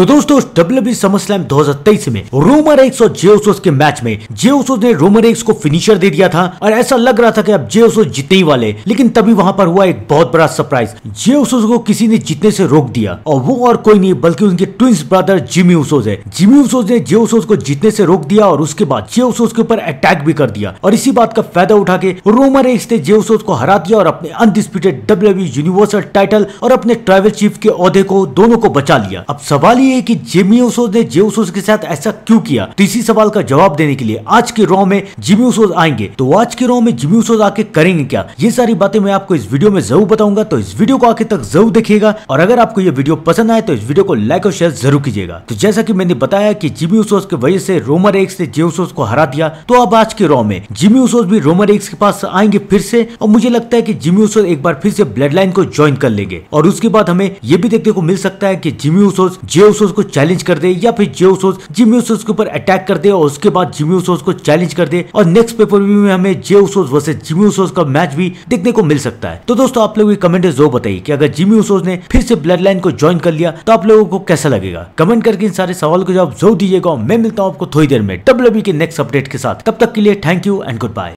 तो दोस्तों WB summer slam दो में रोमर एक्स और जेओसोस के मैच में जेओसोस ने रोमर एक्स को फिनिशर दे दिया था और ऐसा लग रहा था कि अब जेओसोस जीतने ही वाले लेकिन तभी वहां पर हुआ एक बहुत बड़ा सरप्राइज जेओसोस को किसी ने जीतने से रोक दिया और वो और कोई नहीं बल्कि उनके ट्विंस ब्रदर जिमी उसोज है जिमी उसोज ने जेओसोस को जीतने से रोक दिया और उसके बाद जेओसोस के ऊपर अटैक भी कर दिया और इसी बात का फायदा उठा के रोमर एक्स ने जेओसोस को हरा दिया और अपने अनडिस्प्यूटेड डब्ल्यू यूनिवर्सल टाइटल और अपने ट्राइवल चीफ के औहदे को दोनों को बचा लिया अब सवाल ये ये कि जिमी ओसोज ने जे ओसोज के साथ ऐसा क्यों किया तो इसी सवाल का जवाब देने के लिए आज के रॉ में जिमी ओसोज आएंगे तो आज के रॉ में जिमी ओसोज आके करेंगे क्या ये सारी बातें मैं आपको इस वीडियो में जरूर बताऊंगा तो इस वीडियो को आखिर तक जरूर देखिएगा और अगर आपको ये वीडियो पसंद आए तो इस वीडियो को लाइक और शेयर जरूर कीजिएगा तो जैसा की मैंने बताया की जिमी ओसोज की वजह से रोमर एक्स ने जे ओसोज को हरा दिया तो अब आज के रॉ में जिमी ओसोज भी रोमर एक्स के पास आएंगे फिर से और मुझे लगता है की जिमी ओसोज एक बार फिर से ब्लड लाइन को ज्वाइन कर लेंगे और उसके बाद हमें ये भी देखने को मिल सकता है की जिमी ओसोज जे ओसोस को चैलेंज कर दे या फिर जे ओसोस के ऊपर अटैक कर दे और उसके बाद जिमी को चैलेंज कर दे और नेक्स्ट पेपर व्यू में हमें जे वर्सेज का मैच भी देखने को मिल सकता है तो दोस्तों आप लोग कमेंट जरूर बताइए कि अगर जिमी ने फिर से ब्लड लाइन को ज्वाइन कर लिया तो आप लोगों को कैसा लगेगा कमेंट करके इन सारे सवाल को जवाब जरूर दीजिएगा मैं मिलता हूँ आपको थोड़ी देर में डब्ल्यू के नेक्स्ट अपडेट के साथ तब तक के लिए thank you and good bye